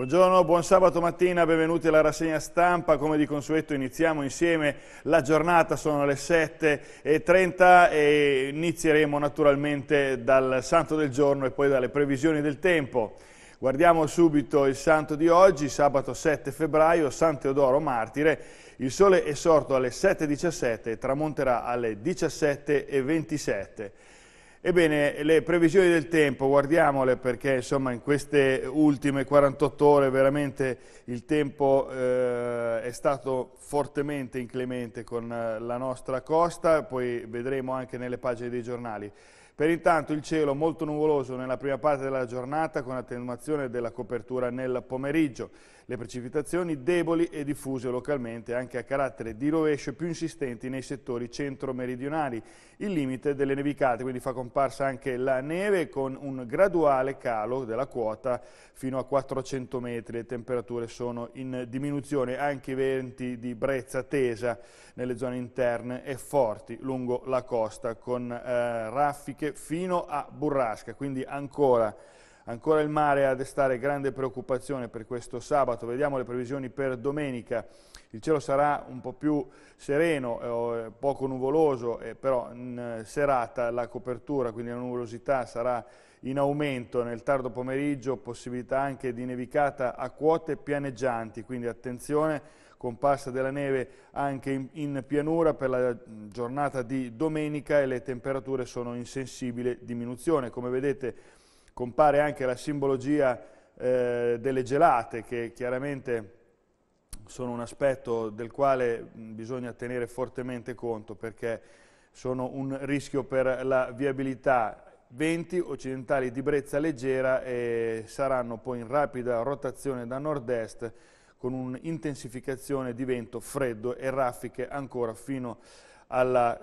Buongiorno, buon sabato mattina, benvenuti alla rassegna stampa. Come di consueto iniziamo insieme la giornata, sono le 7.30 e inizieremo naturalmente dal santo del giorno e poi dalle previsioni del tempo. Guardiamo subito il santo di oggi, sabato 7 febbraio, San Teodoro Martire. Il sole è sorto alle 7.17 e tramonterà alle 17.27. Ebbene, le previsioni del tempo, guardiamole perché insomma, in queste ultime 48 ore veramente il tempo eh, è stato fortemente inclemente con eh, la nostra costa, poi vedremo anche nelle pagine dei giornali. Per intanto il cielo molto nuvoloso nella prima parte della giornata con attenuazione della copertura nel pomeriggio le precipitazioni deboli e diffuse localmente anche a carattere di rovescio più insistenti nei settori centro-meridionali. Il limite delle nevicate, quindi fa comparsa anche la neve con un graduale calo della quota fino a 400 metri. Le temperature sono in diminuzione, anche i venti di brezza tesa nelle zone interne e forti lungo la costa con eh, raffiche fino a burrasca, quindi ancora Ancora il mare a destare grande preoccupazione per questo sabato, vediamo le previsioni per domenica. Il cielo sarà un po' più sereno, eh, eh poco nuvoloso, eh, però in mm, serata la copertura, quindi la nuvolosità sarà in aumento nel tardo pomeriggio, possibilità anche di nevicata a quote pianeggianti, quindi attenzione comparsa della neve anche in, in, pianura per la mm, giornata di domenica e le temperature sono in sensibile diminuzione. Come vedete compare anche la simbologia eh, delle gelate che chiaramente sono un aspetto del quale mm, bisogna tenere fortemente conto perché sono un rischio per la viabilità. Venti occidentali di brezza leggera e saranno poi in rapida rotazione da nord-est con un'intensificazione di vento freddo e raffiche ancora fino alla,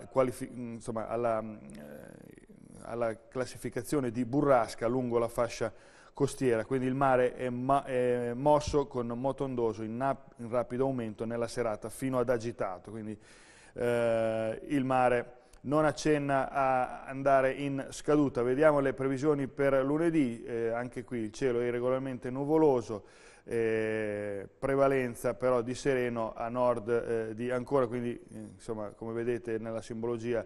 insomma, alla mm, eh, alla classificazione di burrasca lungo la fascia costiera, quindi il mare è, è mosso con motondoso in, in, rapido aumento nella serata fino ad agitato, quindi eh, il mare non accenna a andare in scaduta. Vediamo le previsioni per lunedì, eh, anche qui il cielo è irregolarmente nuvoloso, eh, prevalenza però di sereno a nord eh, di ancora, quindi eh, insomma come vedete nella simbologia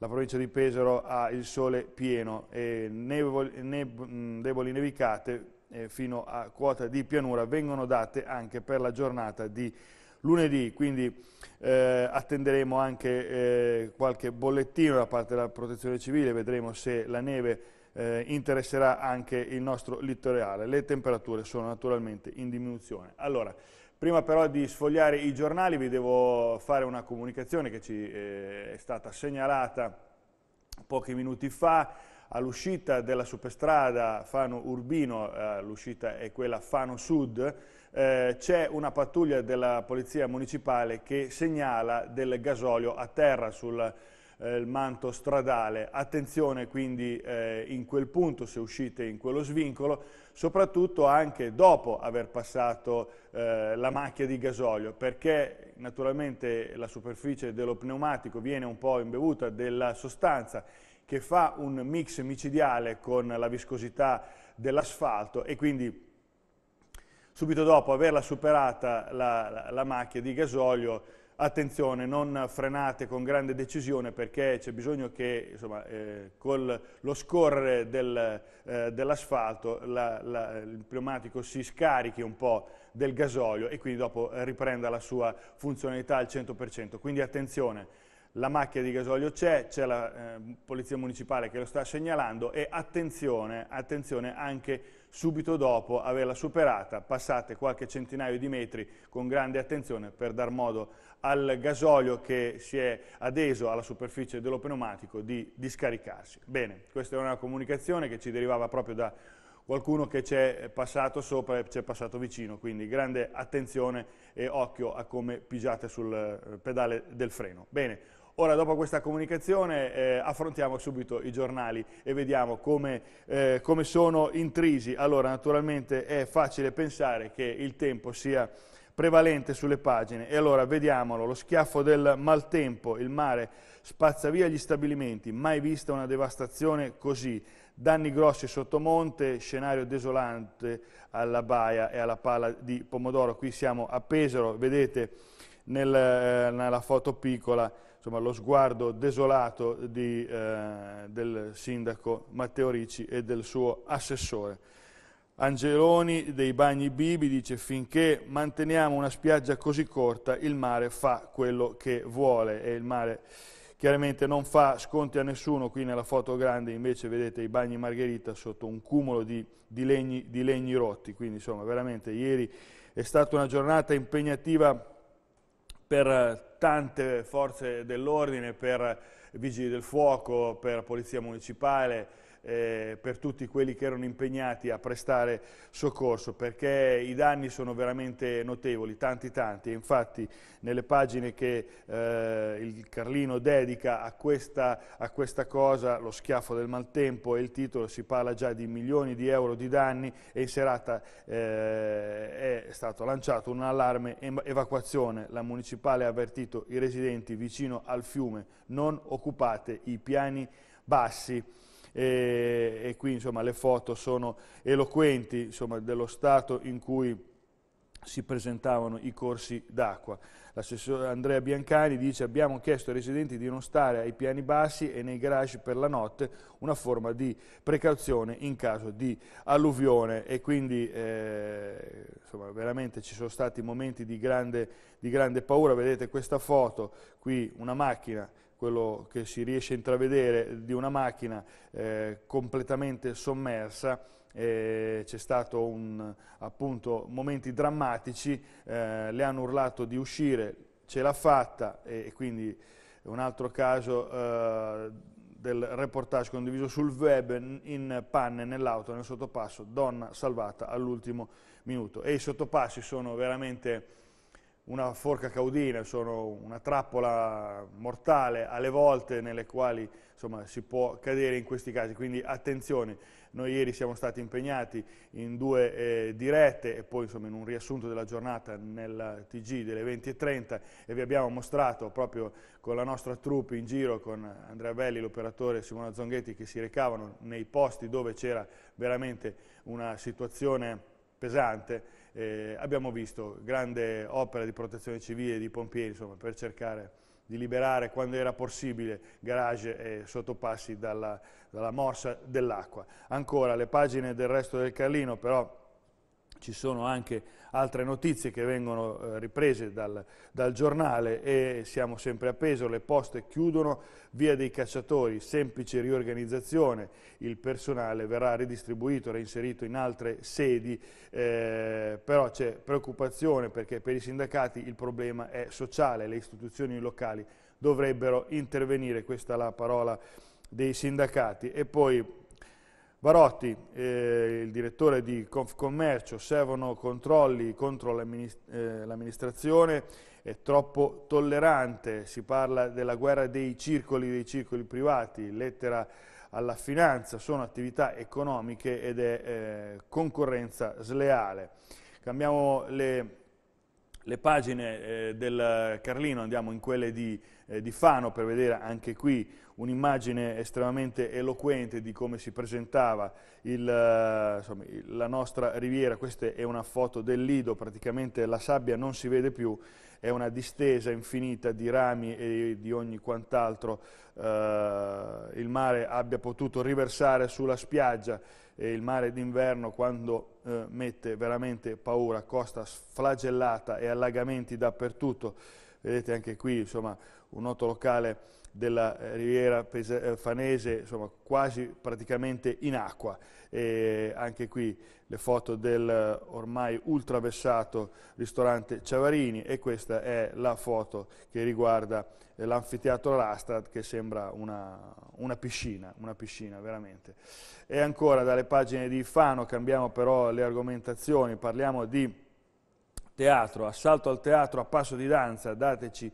la provincia di Pesaro ha il sole pieno e deboli nevicate eh, fino a quota di pianura vengono date anche per la giornata di lunedì, quindi eh, attenderemo anche eh, qualche bollettino da parte della protezione civile, vedremo se la neve eh, interesserà anche il nostro litorale. Le temperature sono naturalmente in diminuzione. Allora, Prima però di sfogliare i giornali vi devo fare una comunicazione che ci eh, è stata segnalata pochi minuti fa. All'uscita della superstrada Fano Urbino, eh, l'uscita è quella Fano Sud, eh, c'è una pattuglia della Polizia Municipale che segnala del gasolio a terra sul eh, il manto stradale. Attenzione quindi eh, in quel punto se uscite in quello svincolo, soprattutto anche dopo aver passato eh, la macchia di gasolio, perché naturalmente la superficie dello pneumatico viene un po' imbevuta della sostanza che fa un mix micidiale con la viscosità dell'asfalto e quindi subito dopo averla superata la, la, la macchia di gasolio attenzione, non frenate con grande decisione perché c'è bisogno che insomma, eh, con lo scorrere del, eh, dell'asfalto il pneumatico si scarichi un po' del gasolio e quindi dopo riprenda la sua funzionalità al 100%. Quindi attenzione, la macchia di gasolio c'è, c'è la eh, Polizia Municipale che lo sta segnalando e attenzione, attenzione anche subito dopo averla superata, passate qualche centinaio di metri con grande attenzione per dar modo al gasolio che si è adeso alla superficie dello pneumatico di, di scaricarsi. Bene, questa è una comunicazione che ci derivava proprio da qualcuno che ci è passato sopra e ci è passato vicino, quindi grande attenzione e occhio a come pigiate sul eh, pedale del freno. Bene, ora dopo questa comunicazione eh, affrontiamo subito i giornali e vediamo come, eh, come sono intrisi. Allora, naturalmente è facile pensare che il tempo sia prevalente sulle pagine. E allora vediamolo, lo schiaffo del maltempo, il mare spazza via gli stabilimenti, mai vista una devastazione così, danni grossi sottomonte, scenario desolante alla baia e alla pala di pomodoro. Qui siamo a Pesaro, vedete nel, eh, nella foto piccola insomma, lo sguardo desolato di, eh, del sindaco Matteo Ricci e del suo assessore. Angeloni dei Bagni Bibi dice finché manteniamo una spiaggia così corta il mare fa quello che vuole e il mare chiaramente non fa sconti a nessuno, qui nella foto grande invece vedete i bagni Margherita sotto un cumulo di, di, legni, di legni rotti, quindi insomma veramente ieri è stata una giornata impegnativa per tante forze dell'ordine, per vigili del fuoco, per polizia municipale, eh, per tutti quelli che erano impegnati a prestare soccorso perché i danni sono veramente notevoli, tanti tanti. Infatti nelle pagine che eh, il Carlino dedica a questa, a questa cosa, lo schiaffo del maltempo e il titolo, si parla già di milioni di euro di danni e in serata eh, è stato lanciato un allarme evacuazione. La municipale ha avvertito i residenti vicino al fiume, non occupate i piani bassi e, e qui insomma, le foto sono eloquenti insomma, dello stato in cui si presentavano i corsi d'acqua. L'assessore Andrea Biancani dice abbiamo chiesto ai residenti di non stare ai piani bassi e nei garage per la notte, una forma di precauzione in caso di alluvione e quindi eh, insomma, veramente ci sono stati momenti di grande, di grande paura, vedete questa foto qui una macchina quello che si riesce a intravedere di una macchina eh, completamente sommersa, eh, c'è stato un, appunto momenti drammatici, eh, le hanno urlato di uscire, ce l'ha fatta e, e quindi un altro caso eh, del reportage condiviso sul web in panne nell'auto nel sottopasso, donna salvata all'ultimo minuto e i sottopassi sono veramente una forca caudina, sono una trappola mortale alle volte nelle quali insomma, si può cadere in questi casi, quindi attenzione, noi ieri siamo stati impegnati in due eh, dirette e poi insomma, in un riassunto della giornata nel TG delle 20.30 e vi abbiamo mostrato proprio con la nostra troupe in giro con Andrea Belli, l'operatore Simona Zonghetti che si recavano nei posti dove c'era veramente una situazione pesante eh, abbiamo visto grande opera di protezione civile, di pompieri, insomma, per cercare di liberare quando era possibile garage e sottopassi dalla, dalla morsa dell'acqua. Ancora le pagine del resto del Carlino, però ci sono anche altre notizie che vengono eh, riprese dal, dal, giornale e siamo sempre a peso, le poste chiudono, via dei cacciatori, semplice riorganizzazione, il personale verrà ridistribuito, reinserito in altre sedi, eh, però c'è preoccupazione perché per i sindacati il problema è sociale, le istituzioni locali dovrebbero intervenire, questa è la parola dei sindacati. E poi Barotti, eh, il direttore di Confcommercio, servono controlli contro eh, l'amministrazione, eh, è troppo tollerante, si parla della guerra dei circoli, dei circoli privati, lettera alla finanza, sono attività economiche ed è eh, concorrenza sleale. Cambiamo le, le pagine eh, del Carlino, andiamo in quelle di, eh, di Fano per vedere anche qui un'immagine estremamente eloquente di come si presentava il, eh, insomma, la nostra riviera, questa è una foto del Lido, praticamente la sabbia non si vede più, è una distesa infinita di rami e di ogni quant'altro eh, il mare abbia potuto riversare sulla spiaggia e il mare d'inverno quando eh, mette veramente paura, costa flagellata e allagamenti dappertutto. Vedete anche qui insomma, un noto locale della eh, riviera eh, fanese, insomma quasi praticamente in acqua. E anche qui le foto del eh, ormai ultravessato ristorante Ciavarini e questa è la foto che riguarda l'anfiteatro Rastad che sembra una, una, piscina, una piscina veramente. E ancora dalle pagine di Fano cambiamo però le argomentazioni, parliamo di teatro, assalto al teatro a passo di danza, dateci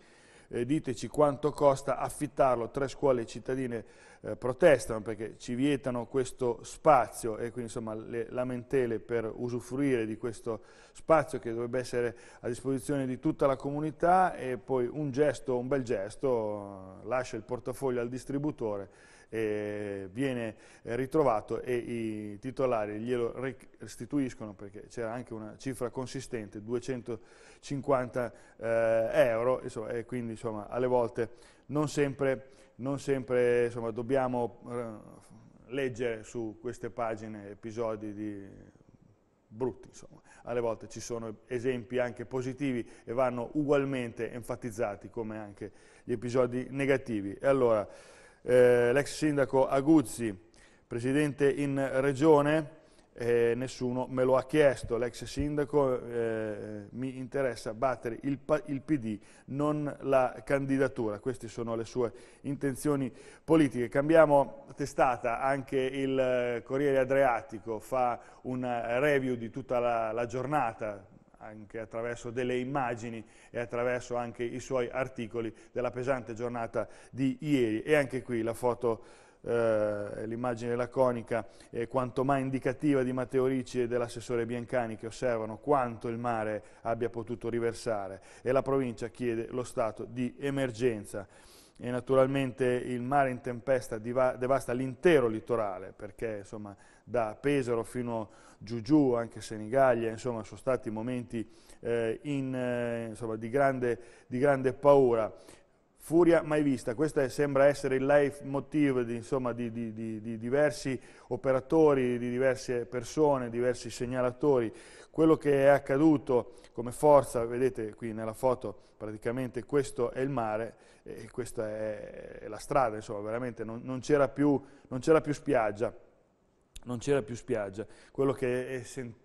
eh, diteci quanto costa affittarlo, tre scuole cittadine eh, protestano perché ci vietano questo spazio e quindi insomma le lamentele per usufruire di questo spazio che dovrebbe essere a disposizione di tutta la comunità e poi un gesto, un bel gesto, eh, lascia il portafoglio al distributore eh, viene eh, ritrovato e i titolari glielo restituiscono perché c'era anche una cifra consistente, 250 eh, euro, insomma, e quindi insomma, alle volte non sempre, non sempre insomma, dobbiamo eh, leggere su queste pagine episodi di brutti, insomma. Alle volte ci sono esempi anche positivi e vanno ugualmente enfatizzati come anche gli episodi negativi. E allora, eh, l'ex sindaco Aguzzi, presidente in regione, eh, nessuno me lo ha chiesto, l'ex sindaco eh, mi interessa battere il, il, PD, non la candidatura, queste sono le sue intenzioni politiche. Cambiamo testata, anche il eh, Corriere Adriatico fa un eh, review di tutta la, la giornata, anche attraverso delle immagini e attraverso anche i suoi articoli della pesante giornata di ieri. E anche qui la foto, eh, l'immagine laconica eh, quanto mai indicativa di Matteo Ricci e dell'assessore Biancani che osservano quanto il mare abbia potuto riversare e la provincia chiede lo stato di emergenza e naturalmente il mare in tempesta devasta l'intero litorale perché insomma, da Pesaro fino a Giugiù, anche Senigallia, insomma sono stati momenti eh, in, eh, insomma, di, grande, di, grande, paura. Furia mai vista, questo sembra essere il leitmotiv di, insomma, di, di, diversi operatori, di diverse persone, diversi segnalatori. Quello che è accaduto come forza, vedete qui nella foto praticamente questo è il mare e questa è la strada, insomma veramente non, non c'era più, più spiaggia non c'era più spiaggia. Quello che è,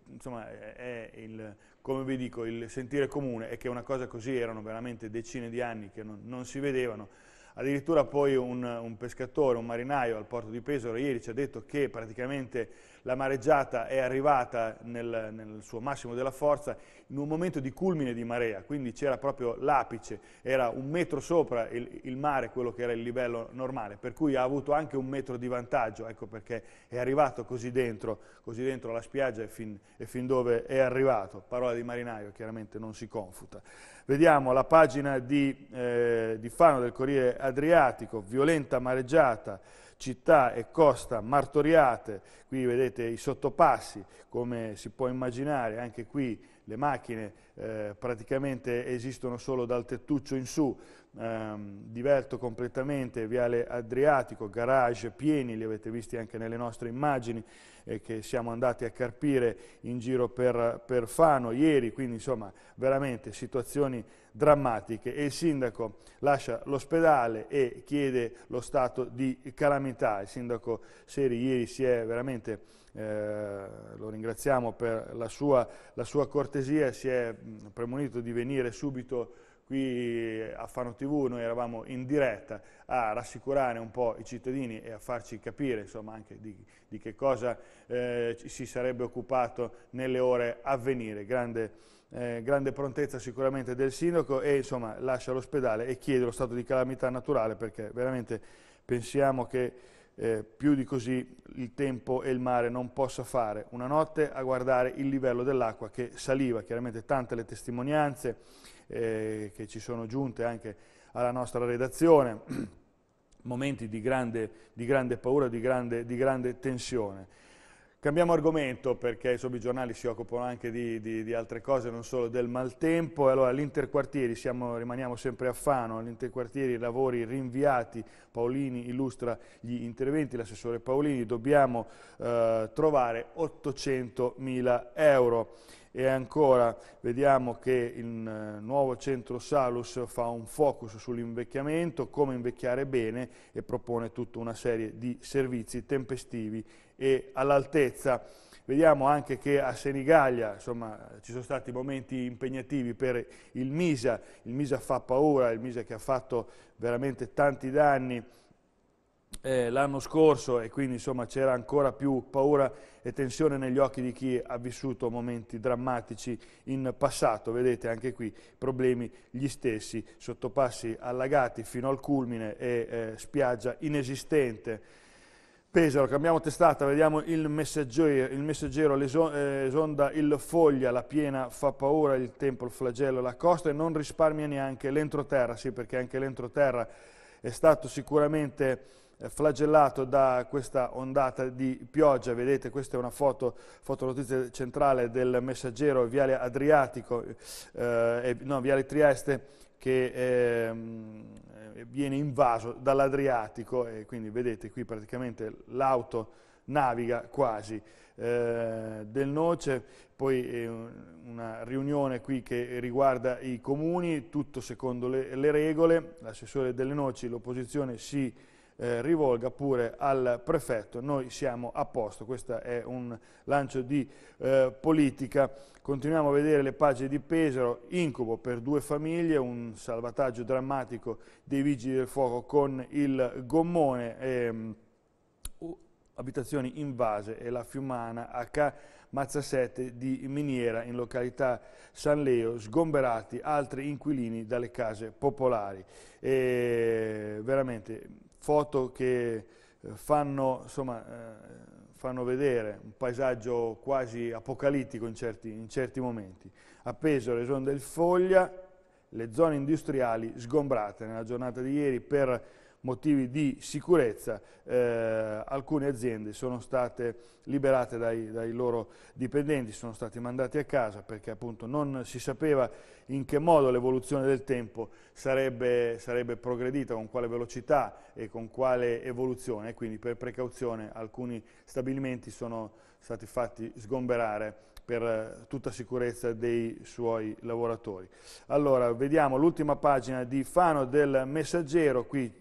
insomma, è il, come vi dico, il sentire comune è che una cosa così erano veramente decine di anni che non, non si vedevano. Addirittura poi un, un pescatore, un marinaio al porto di Pesaro ieri ci ha detto che praticamente la mareggiata è arrivata nel, nel suo massimo della forza in un momento di culmine di marea, quindi c'era proprio l'apice, era un metro sopra il, il, mare, quello che era il livello normale, per cui ha avuto anche un metro di vantaggio, ecco perché è arrivato così dentro, così dentro la spiaggia e fin, e fin dove è arrivato. Parola di marinaio, chiaramente non si confuta. Vediamo la pagina di, eh, di Fano del Corriere Adriatico, violenta mareggiata, città e costa martoriate, qui vedete i sottopassi, come si può immaginare, anche qui le macchine eh, praticamente esistono solo dal tettuccio in su, ehm, diverto completamente Viale Adriatico, garage pieni, li avete visti anche nelle nostre immagini eh, che siamo andati a carpire in giro per, per Fano ieri, quindi insomma veramente situazioni drammatiche e il sindaco lascia l'ospedale e chiede lo stato di calamità. Il sindaco Seri ieri si è veramente eh, lo ringraziamo per la sua, la sua cortesia, si è mh, mm, premonito di venire subito qui a Fano TV, noi eravamo in diretta a rassicurare un po' i cittadini e a farci capire insomma, anche di, di che cosa eh, si sarebbe occupato nelle ore a venire. Grande, eh, grande prontezza sicuramente del sindaco e insomma, lascia l'ospedale e chiede lo stato di calamità naturale perché veramente pensiamo che eh, più di così il tempo e il mare non possa fare una notte a guardare il livello dell'acqua che saliva, chiaramente tante le testimonianze eh, che ci sono giunte anche alla nostra redazione, momenti di grande, di grande paura, di grande, di grande tensione. Cambiamo argomento perché insomma, i giornali si occupano anche di, di, di, altre cose, non solo del maltempo. Allora, all'interquartieri, rimaniamo sempre a Fano, all'interquartieri lavori rinviati, Paolini illustra gli interventi, l'assessore Paolini, dobbiamo eh, trovare 800.000 euro. E ancora vediamo che il eh, nuovo centro Salus fa un focus sull'invecchiamento, come invecchiare bene e propone tutta una serie di servizi tempestivi e all'altezza. Vediamo anche che a Senigallia insomma, ci sono stati momenti impegnativi per il Misa, il Misa fa paura, il Misa che ha fatto veramente tanti danni eh, l'anno scorso e quindi c'era ancora più paura e tensione negli occhi di chi ha vissuto momenti drammatici in passato, vedete anche qui problemi gli stessi, sottopassi allagati fino al culmine e eh, spiaggia inesistente Pesaro, cambiamo testata, vediamo il messaggero, il messaggero l'esonda eh, il foglia, la piena fa paura, il tempo, il flagello, la costa e non risparmia neanche l'entroterra, sì perché anche l'entroterra è stato sicuramente eh, flagellato da questa ondata di pioggia, vedete questa è una foto, fotonotizia centrale del messaggero, viale Adriatico, eh, no, viale Trieste che ehm, eh, viene invaso dall'Adriatico e quindi vedete qui praticamente l'auto naviga quasi. Eh, del Noce, poi eh, una riunione qui che riguarda i comuni, tutto secondo le, le regole, l'assessore delle Noci, l'opposizione si eh, rivolga pure al prefetto, noi siamo a posto, questo è un lancio di eh, politica. Continuiamo a vedere le pagine di Pesaro, incubo per due famiglie, un salvataggio drammatico dei vigili del fuoco con il gommone, ehm, abitazioni invase e la fiumana a Mazza 7 di Miniera in località San Leo, sgomberati altri inquilini dalle case popolari. E veramente foto che eh, fanno, insomma, eh, fanno vedere un paesaggio quasi apocalittico in certi, in certi momenti. Appeso Peso, le zone del Foglia, le zone industriali sgombrate nella giornata di ieri per motivi di sicurezza eh, alcune aziende sono state liberate dai, dai, loro dipendenti, sono stati mandati a casa perché appunto non si sapeva in che modo l'evoluzione del tempo sarebbe, sarebbe progredita, con quale velocità e con quale evoluzione, quindi per precauzione alcuni stabilimenti sono stati fatti sgomberare per eh, tutta sicurezza dei suoi lavoratori. Allora, vediamo l'ultima pagina di Fano del Messaggero, qui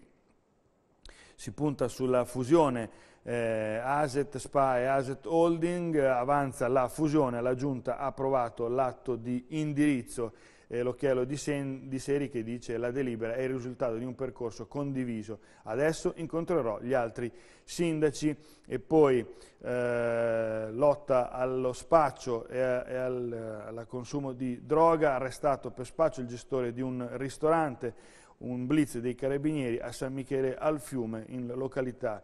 si punta sulla fusione eh, Aset SPA e Aset Holding, avanza la fusione, la Giunta ha approvato l'atto di indirizzo eh, l'occhiello di, sen, di Seri che dice la delibera è il risultato di un percorso condiviso. Adesso incontrerò gli altri sindaci e poi eh, lotta allo spaccio e, a, e al consumo di droga, arrestato per spaccio il gestore di un ristorante, un blitz dei carabinieri a San Michele al Fiume, in località,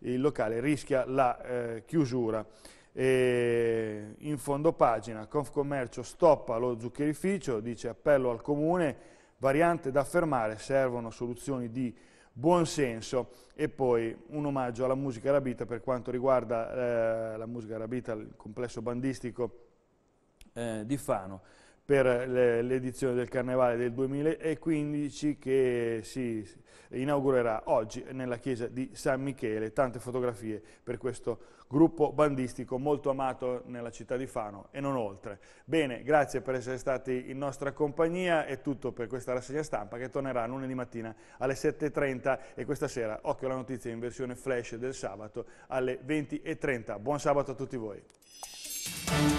il locale rischia la eh, chiusura. E in fondo pagina, Confcommercio stoppa lo zuccherificio, dice appello al comune, variante da fermare, servono soluzioni di buonsenso e poi un omaggio alla musica rabita per quanto riguarda eh, la musica arabita, il complesso bandistico eh, di Fano per l'edizione del Carnevale del 2015 che si inaugurerà oggi nella chiesa di San Michele. Tante fotografie per questo gruppo bandistico molto amato nella città di Fano e non oltre. Bene, grazie per essere stati in nostra compagnia, è tutto per questa rassegna stampa che tornerà lunedì mattina alle 7.30 e questa sera occhio alla notizia in versione flash del sabato alle 20.30. Buon sabato a tutti voi.